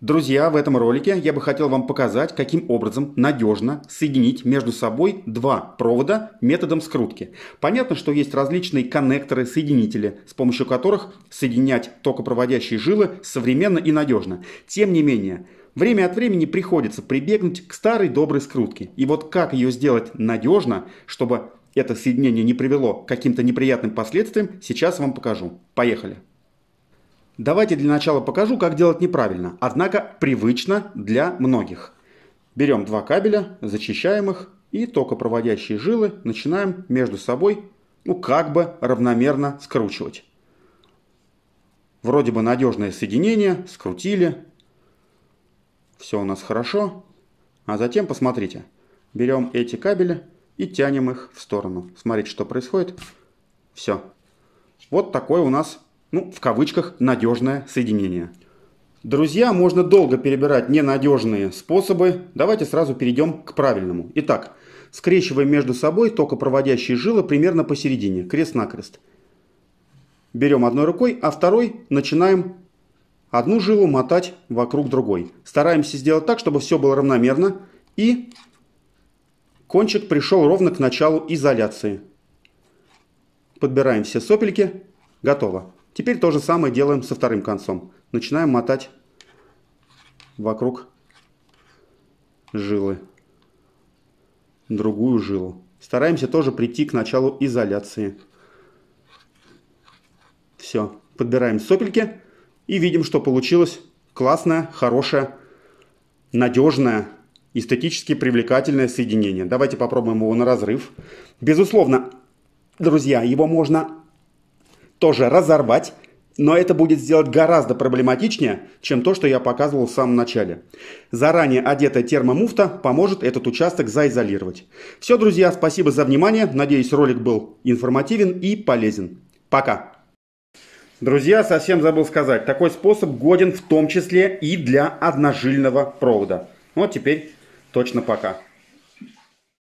Друзья, в этом ролике я бы хотел вам показать, каким образом надежно соединить между собой два провода методом скрутки. Понятно, что есть различные коннекторы, соединители, с помощью которых соединять токопроводящие жилы современно и надежно. Тем не менее, время от времени приходится прибегнуть к старой доброй скрутке. И вот как ее сделать надежно, чтобы это соединение не привело к каким-то неприятным последствиям, сейчас вам покажу. Поехали! Давайте для начала покажу, как делать неправильно, однако привычно для многих. Берем два кабеля, зачищаем их и токопроводящие жилы начинаем между собой, ну как бы равномерно скручивать. Вроде бы надежное соединение, скрутили, все у нас хорошо. А затем посмотрите, берем эти кабели и тянем их в сторону. Смотрите, что происходит. Все. Вот такой у нас ну, в кавычках, надежное соединение. Друзья, можно долго перебирать ненадежные способы. Давайте сразу перейдем к правильному. Итак, скрещиваем между собой токопроводящие жилы примерно посередине, крест-накрест. Берем одной рукой, а второй начинаем одну жилу мотать вокруг другой. Стараемся сделать так, чтобы все было равномерно и кончик пришел ровно к началу изоляции. Подбираем все сопельки. Готово. Теперь то же самое делаем со вторым концом. Начинаем мотать вокруг жилы. Другую жилу. Стараемся тоже прийти к началу изоляции. Все. Подбираем сопельки и видим, что получилось классное, хорошее, надежное, эстетически привлекательное соединение. Давайте попробуем его на разрыв. Безусловно, друзья, его можно тоже разорвать, но это будет сделать гораздо проблематичнее, чем то, что я показывал в самом начале. Заранее одетая термомуфта поможет этот участок заизолировать. Все, друзья, спасибо за внимание. Надеюсь, ролик был информативен и полезен. Пока! Друзья, совсем забыл сказать, такой способ годен в том числе и для одножильного провода. Вот теперь точно пока.